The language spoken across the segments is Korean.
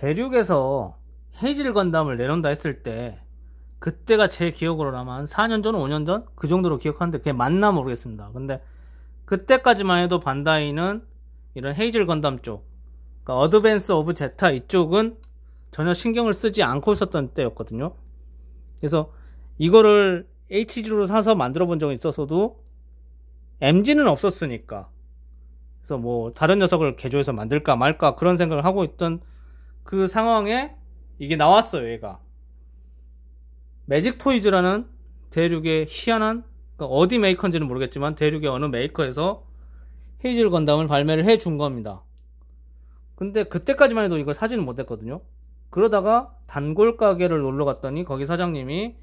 대륙에서 헤이즐 건담을 내놓는다 했을 때 그때가 제 기억으로라면 4년 전, 5년 전? 그 정도로 기억하는데 그게 맞나 모르겠습니다. 근데 그때까지만 해도 반다이는 이런 헤이즐 건담 쪽, 그러니까 어드밴스 오브 제타 이쪽은 전혀 신경을 쓰지 않고 있었던 때였거든요. 그래서 이거를 HG로 사서 만들어 본 적이 있어서도 MG는 없었으니까. 그래서 뭐 다른 녀석을 개조해서 만들까 말까 그런 생각을 하고 있던 그 상황에 이게 나왔어요, 얘가. 매직 토이즈라는 대륙의 희한한 그러니까 어디 메이커인지는 모르겠지만 대륙의 어느 메이커에서 헤이즐 건담을 발매를 해 준 겁니다. 근데 그때까지만 해도 이걸 사지는못 했거든요. 그러다가 단골 가게를 놀러 갔더니 거기 사장님이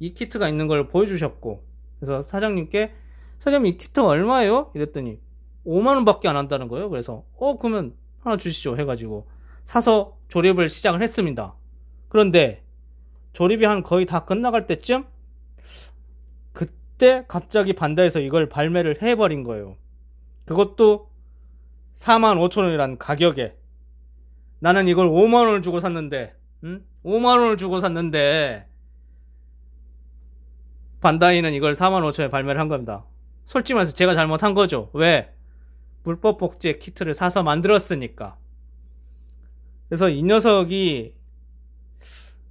이 키트가 있는 걸 보여주셨고 그래서 사장님께 사장님 이 키트 얼마예요? 이랬더니 5만원밖에 안 한다는 거예요. 그래서 어 그러면 하나 주시죠 해가지고 사서 조립을 시작을 했습니다. 그런데 조립이 한 거의 다 끝나갈 때쯤 그때 갑자기 반다에서 이걸 발매를 해버린 거예요. 그것도 45,000원이란 가격에 나는 이걸 5만원을 주고 샀는데 음? 5만원을 주고 샀는데 반다이는 이걸 45,000원에 발매를 한 겁니다. 솔직히 말해서 제가 잘못한 거죠. 왜? 불법 복제 키트를 사서 만들었으니까. 그래서 이 녀석이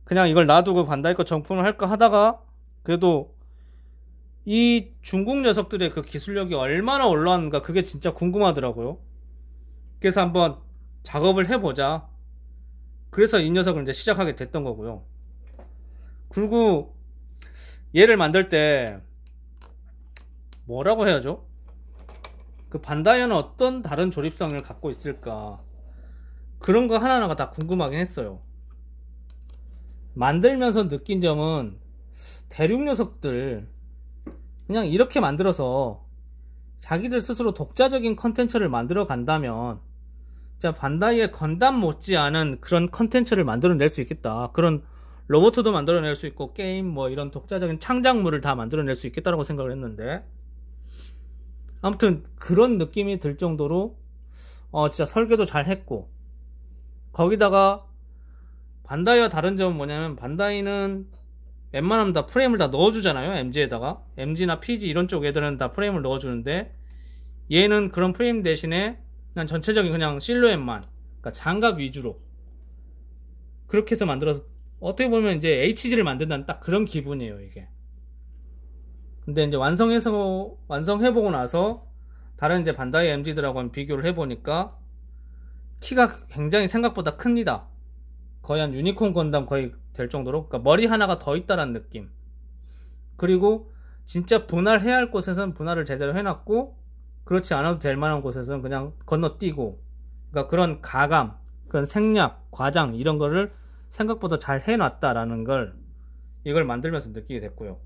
그냥 이걸 놔두고 반다이거 정품을 할까 하다가 그래도 이 중국 녀석들의 그 기술력이 얼마나 올라왔는가 그게 진짜 궁금하더라고요. 그래서 한번 작업을 해보자. 그래서 이 녀석을 이제 시작하게 됐던 거고요. 그리고 얘를 만들 때 뭐라고 해야죠? 그 반다이어는 어떤 다른 조립성을 갖고 있을까? 그런 거 하나하나가 다 궁금하긴 했어요. 만들면서 느낀 점은 대륙 녀석들 그냥 이렇게 만들어서 자기들 스스로 독자적인 컨텐츠를 만들어 간다면 자 반다이의 건담 못지않은 그런 컨텐츠를 만들어낼 수 있겠다 그런 로봇도 만들어낼 수 있고 게임 뭐 이런 독자적인 창작물을 다 만들어낼 수 있겠다라고 생각을 했는데 아무튼 그런 느낌이 들 정도로 어 진짜 설계도 잘 했고 거기다가 반다이와 다른 점은 뭐냐면 반다이는 웬만하면 다 프레임을 다 넣어주잖아요 MG에다가 MG나 PG 이런 쪽 애들은 다 프레임을 넣어주는데 얘는 그런 프레임 대신에 그냥 전체적인 그냥 실루엣만 그러니까 장갑 위주로 그렇게 해서 만들어서 어떻게 보면 이제 HG를 만든다는 딱 그런 기분이에요 이게 근데 이제 완성해서 완성해보고 나서 다른 이제 반다이 MG들하고 비교를 해보니까 키가 굉장히 생각보다 큽니다. 거의 한 유니콘 건담 거의 될 정도로 그러니까 머리 하나가 더 있다라는 느낌. 그리고 진짜 분할해야 할 곳에서는 분할을 제대로 해놨고 그렇지 않아도 될 만한 곳에서는 그냥 건너뛰고 그러니까 그런 가감, 그런 생략, 과장 이런 거를 생각보다 잘 해놨다라는 걸 이걸 만들면서 느끼게 됐고요.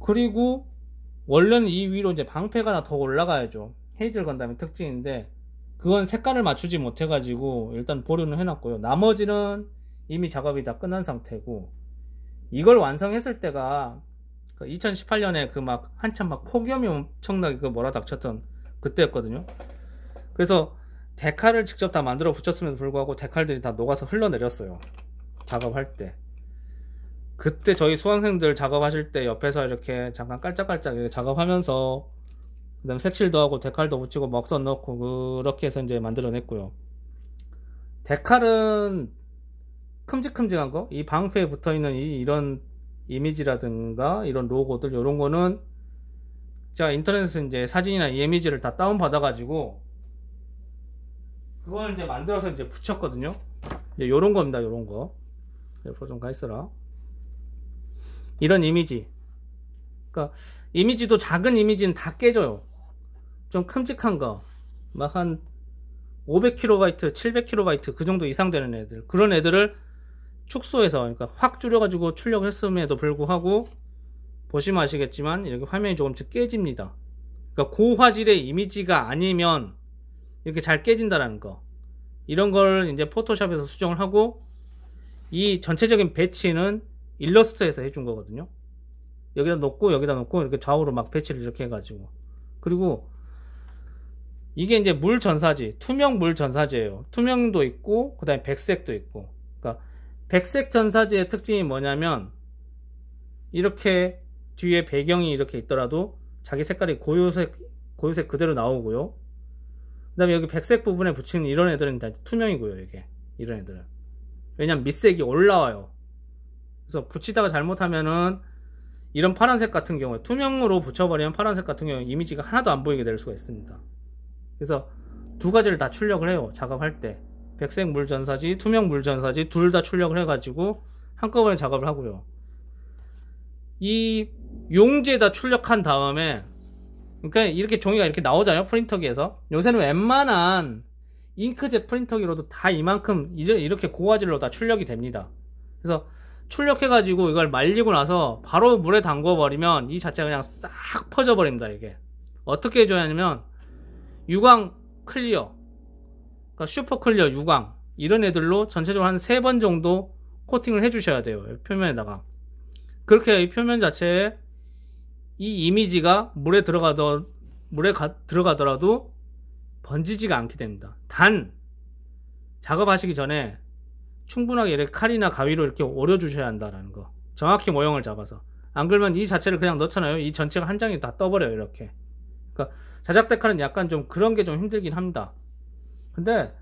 그리고 원래는 이 위로 이제 방패가 하나 더 올라가야죠. 헤이즐 건담의 특징인데 그건 색깔을 맞추지 못해가지고 일단 보류는 해놨고요. 나머지는 이미 작업이 다 끝난 상태고 이걸 완성했을 때가 2018년에 그 그막 한참 막 폭염이 엄청나게 그 뭐라 닥쳤던 그때였거든요. 그래서 데칼을 직접 다 만들어 붙였음에도 불구하고 데칼들이 다 녹아서 흘러내렸어요. 작업할 때. 그때 저희 수강생들 작업하실 때 옆에서 이렇게 잠깐 깔짝깔짝 이렇게 작업하면서 그 다음에 색칠도 하고 데칼도 붙이고 먹선 넣고 그렇게 해서 이제 만들어냈고요 데칼은 큼직큼직한 거이 방패에 붙어있는 이, 이런 이미지라든가 이런 로고들 이런 거는 제가 인터넷에서 이제 사진이나 이미지를 다 다운 받아 가지고 그걸 이제 만들어서 이제 붙였거든요 이제 요런 겁니다 요런 거 옆으로 네, 좀가 있어라 이런 이미지 그러니까 이미지도 작은 이미지는 다 깨져요 좀 큼직한 거 막 한 500kB, 700kB 그 정도 이상 되는 애들 그런 애들을 축소해서 그러니까 확 줄여가지고 출력을 했음에도 불구하고 보시면 아시겠지만 이렇게 화면이 조금씩 깨집니다. 그러니까 고화질의 이미지가 아니면 이렇게 잘 깨진다라는 거 이런 걸 이제 포토샵에서 수정을 하고 이 전체적인 배치는 일러스트에서 해준 거거든요. 여기다 놓고 여기다 놓고 이렇게 좌우로 막 배치를 이렇게 해가지고 그리고 이게 이제 물 전사지, 투명 물 전사지예요. 투명도 있고, 그 다음에 백색도 있고. 그러니까 백색 전사지의 특징이 뭐냐면 이렇게 뒤에 배경이 이렇게 있더라도 자기 색깔이 고요색, 고요색 그대로 나오고요. 그 다음에 여기 백색 부분에 붙이는 이런 애들은 다 투명이고요, 이게. 이런 애들은. 왜냐면 밑색이 올라와요. 그래서 붙이다가 잘못하면은 이런 파란색 같은 경우에 투명으로 붙여버리면 파란색 같은 경우에 이미지가 하나도 안 보이게 될 수가 있습니다. 그래서 두 가지를 다 출력을 해요. 작업할 때. 백색 물전사지, 투명 물전사지 둘 다 출력을 해가지고 한꺼번에 작업을 하고요. 이 용지에다 출력한 다음에 그러니까 이렇게 종이가 이렇게 나오잖아요. 프린터기에서. 요새는 웬만한 잉크젯 프린터기로도 다 이만큼 이제 이렇게 고화질로 다 출력이 됩니다. 그래서 출력해가지고 이걸 말리고 나서 바로 물에 담궈버리면 이 자체가 그냥 싹 퍼져버립니다. 이게. 어떻게 해줘야 하냐면 유광 클리어 그러니까 슈퍼 클리어 유광 이런 애들로 전체적으로 한 세 번 정도 코팅을 해주셔야 돼요 표면에다가 그렇게 이 표면 자체에 이 이미지가 물에 들어가더 물에 가, 들어가더라도 번지지가 않게 됩니다 단 작업하시기 전에 충분하게 이렇게 칼이나 가위로 이렇게 오려 주셔야 한다라는 거 정확히 모형을 잡아서 안 그러면 이 자체를 그냥 넣잖아요 이 전체가 한 장이 다 떠버려요 이렇게 그러니까 자작 데칼은 약간 좀 그런 게 좀 힘들긴 합니다. 근데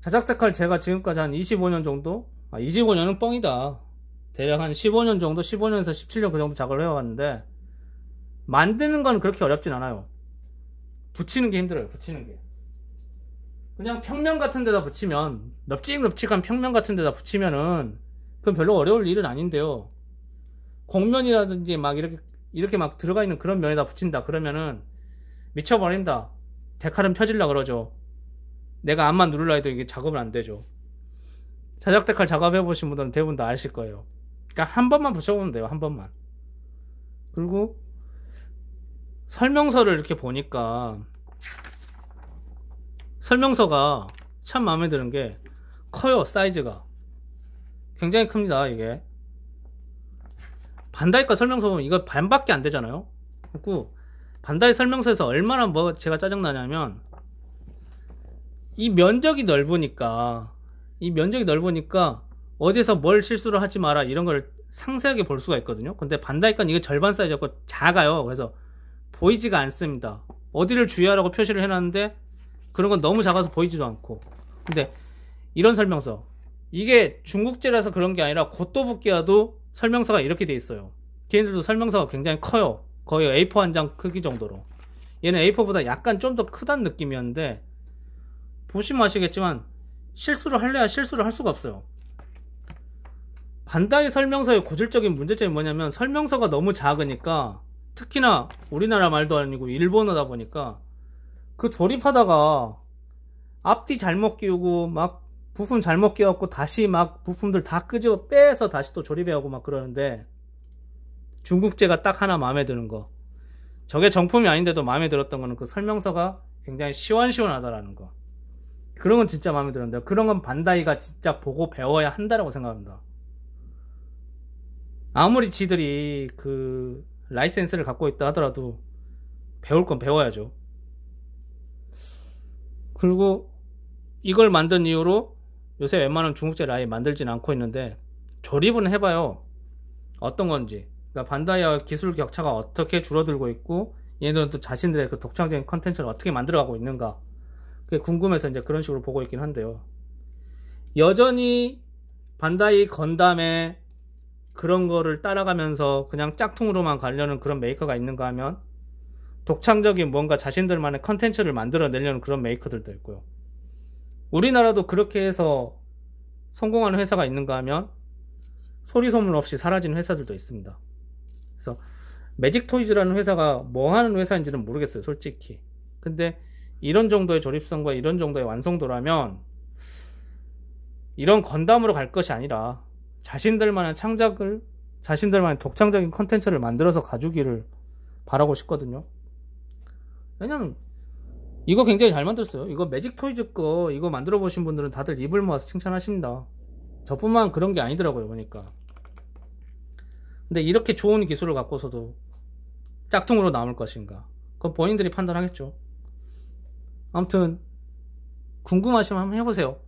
자작 데칼 제가 지금까지 한 25년 정도, 아 25년은 뻥이다. 대략 한 15년 정도, 15년에서 17년 그 정도 작업을 해왔는데 만드는 건 그렇게 어렵진 않아요. 붙이는 게 힘들어요. 붙이는 게. 그냥 평면 같은 데다 붙이면 넙직넙직한 평면 같은 데다 붙이면은 그건 별로 어려울 일은 아닌데요. 공면이라든지 막 이렇게 이렇게 막 들어가 있는 그런 면에다 붙인다 그러면은 미쳐버린다. 데칼은 펴질라 그러죠. 내가 암만 누르려 해도 이게 작업은 안 되죠. 자작 데칼 작업해보신 분들은 대부분 다 아실 거예요. 그러니까 한 번만 붙여보면 돼요. 한 번만. 그리고 설명서를 이렇게 보니까 설명서가 참 마음에 드는 게 커요. 사이즈가. 굉장히 큽니다. 이게. 반다이과 설명서 보면 이거 반밖에 안 되잖아요. 그리고 반다이 설명서에서 얼마나 뭐 제가 짜증나냐면 이 면적이 넓으니까 이 면적이 넓으니까 어디서뭘 실수를 하지 마라 이런 걸 상세하게 볼 수가 있거든요 근데 반다이건 이거 절반 사이즈였고 작아요 그래서 보이지가 않습니다 어디를 주의하라고 표시를 해놨는데 그런 건 너무 작아서 보이지도 않고 근데 이런 설명서 이게 중국제라서 그런 게 아니라 고토부기야도 설명서가 이렇게 돼 있어요 걔네들도 설명서가 굉장히 커요 거의 A4 한 장 크기 정도로 얘는 A4보다 약간 좀 더 크단 느낌이었는데 보시면 아시겠지만 실수를 할래야 실수를 할 수가 없어요 반다이 설명서의 고질적인 문제점이 뭐냐면 설명서가 너무 작으니까 특히나 우리나라 말도 아니고 일본어다 보니까 그 조립하다가 앞뒤 잘못 끼우고 막 부품 잘못 끼웠고 다시 막 부품들 다 끄집어 빼서 다시 또 조립해야 하고 막 그러는데 중국제가 딱 하나 마음에 드는 거. 저게 정품이 아닌데도 마음에 들었던 거는 그 설명서가 굉장히 시원시원하다라는 거. 그런 건 진짜 마음에 들었는데 그런 건 반다이가 진짜 보고 배워야 한다라고 생각합니다. 아무리 지들이 그 라이센스를 갖고 있다 하더라도 배울 건 배워야죠. 그리고 이걸 만든 이후로 요새 웬만한 중국제 라이 만들진 않고 있는데 조립은 해봐요. 어떤 건지. 그러니까 반다이와 기술 격차가 어떻게 줄어들고 있고 얘네들은 또 자신들의 그 독창적인 컨텐츠를 어떻게 만들어가고 있는가 그게 궁금해서 이제 그런 식으로 보고 있긴 한데요. 여전히 반다이 건담에 그런 거를 따라가면서 그냥 짝퉁으로만 가려는 그런 메이커가 있는가 하면 독창적인 뭔가 자신들만의 컨텐츠를 만들어내려는 그런 메이커들도 있고요. 우리나라도 그렇게 해서 성공하는 회사가 있는가 하면 소리 소문 없이 사라진 회사들도 있습니다. 그래서 매직 토이즈라는 회사가 뭐 하는 회사인지는 모르겠어요, 솔직히. 근데 이런 정도의 조립성과 이런 정도의 완성도라면 이런 건담으로 갈 것이 아니라 자신들만의 창작을 자신들만의 독창적인 컨텐츠를 만들어서 가주기를 바라고 싶거든요. 왜냐면 이거 굉장히 잘 만들었어요. 이거 매직 토이즈 거 이거 만들어 보신 분들은 다들 입을 모아서 칭찬하십니다. 저뿐만 그런 게 아니더라고요, 보니까. 근데 이렇게 좋은 기술을 갖고서도 짝퉁으로 남을 것인가? 그건 본인들이 판단하겠죠. 아무튼 궁금하시면 한번 해보세요.